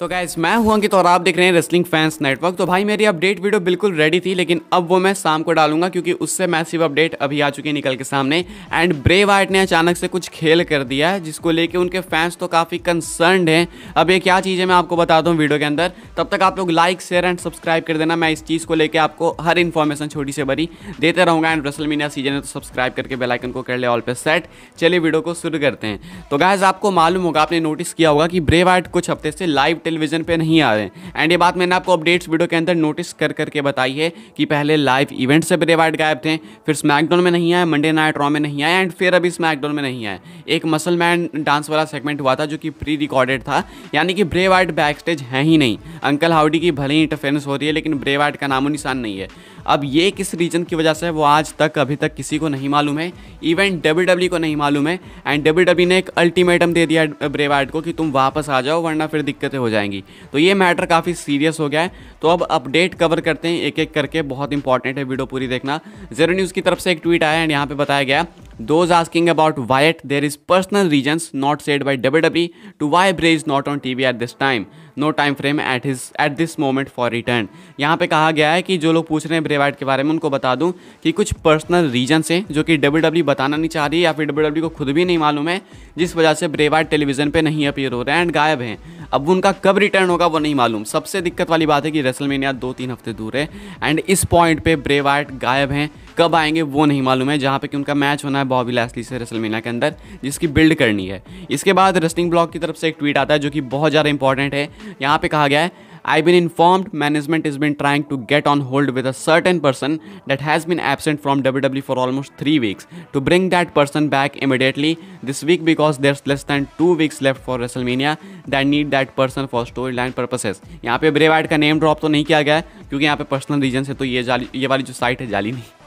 तो गैस मैं हुआ कि तो और आप देख रहे हैं रेसलिंग फैंस नेटवर्क तो भाई मेरी अपडेट वीडियो बिल्कुल रेडी थी लेकिन अब वो मैं शाम को डालूंगा क्योंकि उससे मैसिव अपडेट अभी आ चुकी है निकल के सामने एंड ब्रे वाइट ने अचानक से कुछ खेल कर दिया है जिसको लेके उनके फैंस तो काफ़ी कंसर्नड हैं अब ये क्या चीज़ है मैं आपको बता दूँ वीडियो के अंदर तब तक आप लोग लाइक शेयर एंड सब्सक्राइब कर देना मैं इस चीज़ को लेकर आपको हर इन्फॉर्मेशन छोटी से बड़ी देते रहूँगा एंड रसल मीडिया सीजन है तो सब्सक्राइब करके बेलाइकन को कर ले ऑल पे सेट चलिए वीडियो को शुरू करते हैं तो गैज आपको मालूम होगा आपने नोटिस किया होगा कि ब्रे वाइट कुछ हफ्ते से लाइव टेलीविजन पे नहीं आ रहे हैं एंड ये बात मैंने आपको अपडेट्स वीडियो के अंदर नोटिस कर करके बताई है कि पहले लाइव इवेंट से ब्रे वाइट गायब थे फिर स्मैकडोन में नहीं आए मंडे नाइट रॉ में नहीं आए एंड फिर अभी स्मैकडाउन में नहीं आए एक मसल मैन डांस वाला सेगमेंट हुआ था जो कि प्री रिकॉर्डेड था यानी कि ब्रे वाइट बैक स्टेज है ही नहीं अंकल हाउडी की भले ही इंटरफेरेंस हो रही है लेकिन ब्रे वाइट का नामो निशान नहीं है अब ये किस रीजन की वजह से है वो आज तक अभी तक किसी को नहीं मालूम है इवेंट डब्ल्यू e को नहीं मालूम है एंड डब्ल्यू e ने एक अल्टीमेटम दे दिया ब्रेवाइट को कि तुम वापस आ जाओ वरना फिर दिक्कतें हो जाए जाएंगी तो ये मैटर काफ़ी सीरियस हो गया है तो अब अपडेट कवर करते हैं एक एक करके बहुत इंपॉर्टेंट है वीडियो पूरी देखना जेरो न्यूज़ की तरफ से एक ट्वीट आया एंड यहाँ पर बताया गया Those asking about Wyatt, there is personal reasons not said by WWE to why Bray is not on TV at this time. No time frame at his at this moment for return यहाँ पे कहा गया है कि जो लोग पूछ रहे हैं ब्रेवाइट के बारे में उनको बता दूँ कि कुछ पर्सनल reasons हैं जो कि डब्ल्यू डब्ल्यू e बताना नहीं चाह रही या फिर डब्ल्यू डब्ल्यू e को खुद भी नहीं मालूम है जिस वजह से ब्रेवाइट टेलीविजन पे नहीं अपीयर हो रहे हैं एंड गायब हैं अब उनका कब रिटर्न होगा वो नहीं मालूम सबसे दिक्कत वाली बात है कि रेसलमेनिया दो तीन हफ्ते दूर है एंड इस पॉइंट पे ब्रेवाइट गायब हैं कब आएंगे वो नहीं मालूम है जहाँ पे कि उनका मैच होना है बॉबी लैसली से रसलमीना के अंदर जिसकी बिल्ड करनी है इसके बाद रेस्टिंग ब्लॉक की तरफ से एक ट्वीट आता है जो कि बहुत ज़्यादा इंपॉर्टेंट है यहाँ पे कहा गया है I been informed management is been trying to get on hold with a certain person that has been absent from W W for almost three weeks to bring that person back immediately this week because there less than two weeks left for WrestleMania that need that person for storyline purposes यहाँ पे ब्रेवाइड का name drop तो नहीं किया गया क्योंकि यहाँ पे पर्सनल रीजन है तो ये जाली ये वाली जो साइट है जाली नहीं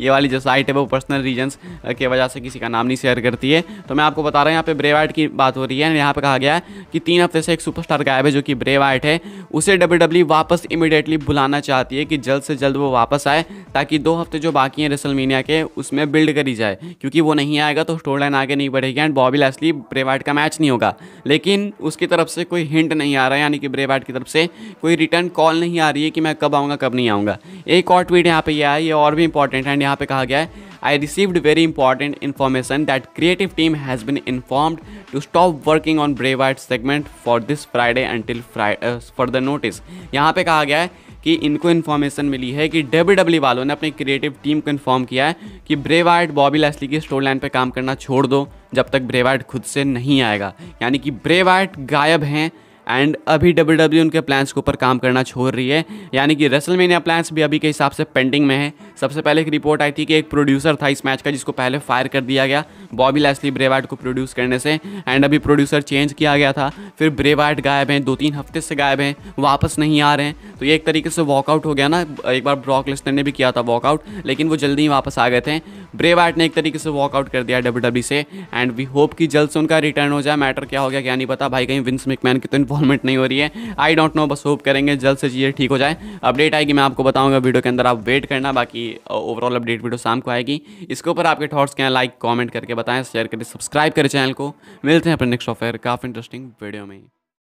ये वाली जो साइट है वो पर्सनल रीजन्स के वजह से किसी का नाम नहीं शेयर करती है तो मैं आपको बता रहा हूँ यहाँ पे ब्रेवाइट की बात हो रही है यहाँ पे कहा गया है कि तीन हफ्ते से एक सुपरस्टार गायब है जो कि ब्रेवाइट है उसे डब्ल्यू e वापस इमिडिएटली बुलाना चाहती है कि जल्द से जल्द वो वापस आए ताकि दो हफ्ते जो बाकी हैं रेसलमीनिया के उसमें बिल्ड करी जाए क्योंकि वो नहीं आएगा तो स्टोर लाइन आगे नहीं बढ़ेगी एंड बॉबी लैसली ब्रेवाइट का मैच नहीं होगा लेकिन उसकी तरफ से कोई हिंट नहीं आ रहा है यानी कि ब्रेवाइट की तरफ से कोई रिटर्न कॉल नहीं आ रही है कि मैं कब आऊँगा कब नहीं आऊँगा एक और ट्वीट यहाँ पे यह है ये और भी इंपॉर्टेंट है यहाँ पे कहा गया है I received very important information that creative team has been informed to stop working on Bray Wyatt segment for this Friday for the notice यहाँ पे कहा गया है कि इनको इन्फॉर्मेशन मिली है कि डब्ल्यू डब्ल्यू e वालों ने अपनी क्रिएटिव टीम को इन्फॉर्म किया है कि ब्रेवाइट बॉबी लेस्ली की स्टोर लाइन पर काम करना छोड़ दो जब तक ब्रेवाइट खुद से नहीं आएगा यानी कि ब्रेवाइट गायब हैं एंड अभी डब्ल्यू डब्ल्यू e उनके प्लान्स के ऊपर काम करना छोड़ रही है यानी कि मीनिया प्लान्स भी अभी के हिसाब से पेंडिंग में है सबसे पहले एक रिपोर्ट आई थी कि एक प्रोड्यूसर था इस मैच का जिसको पहले फायर कर दिया गया बॉबी लैसली ब्रेवाट को प्रोड्यूस करने से एंड अभी प्रोड्यूसर चेंज किया गया था फिर ब्रेवाट गायब हैं दो तीन हफ्ते से गायब हैं वापस नहीं आ रहे हैं तो ये एक तरीके से वॉकआउट हो गया ना एक बार ब्रॉक लेसनर ने भी किया था वॉकआउट लेकिन वो जल्दी ही वापस आ गए थे ब्रेवाट ने एक तरीके से वॉकआउट कर दिया डब्ल्यू e से एंड वी होप कि जल्द से उनका रिटर्न हो जाए मैटर क्या हो गया क्या नहीं पता भाई कहीं विंस मिकमैन की तो इन्वॉल्वमेंट नहीं हो रही है आई डोंट नो बस होप करेंगे जल्द से चीज़ें ठीक हो जाए अपडेट आएगी मैं आपको बताऊंगा वीडियो के अंदर आप वेट करना बाकी ओवरऑल अपडेट वीडियो शाम को आएगी इसके ऊपर आपके थॉट्स क्या लाइक कॉमेंट करके बताएं शेयर करें सब्सक्राइब करें चैनल को मिलते हैं अपने नेक्स्ट ऑफेयर काफ़ी इंटरेस्टिंग वीडियो में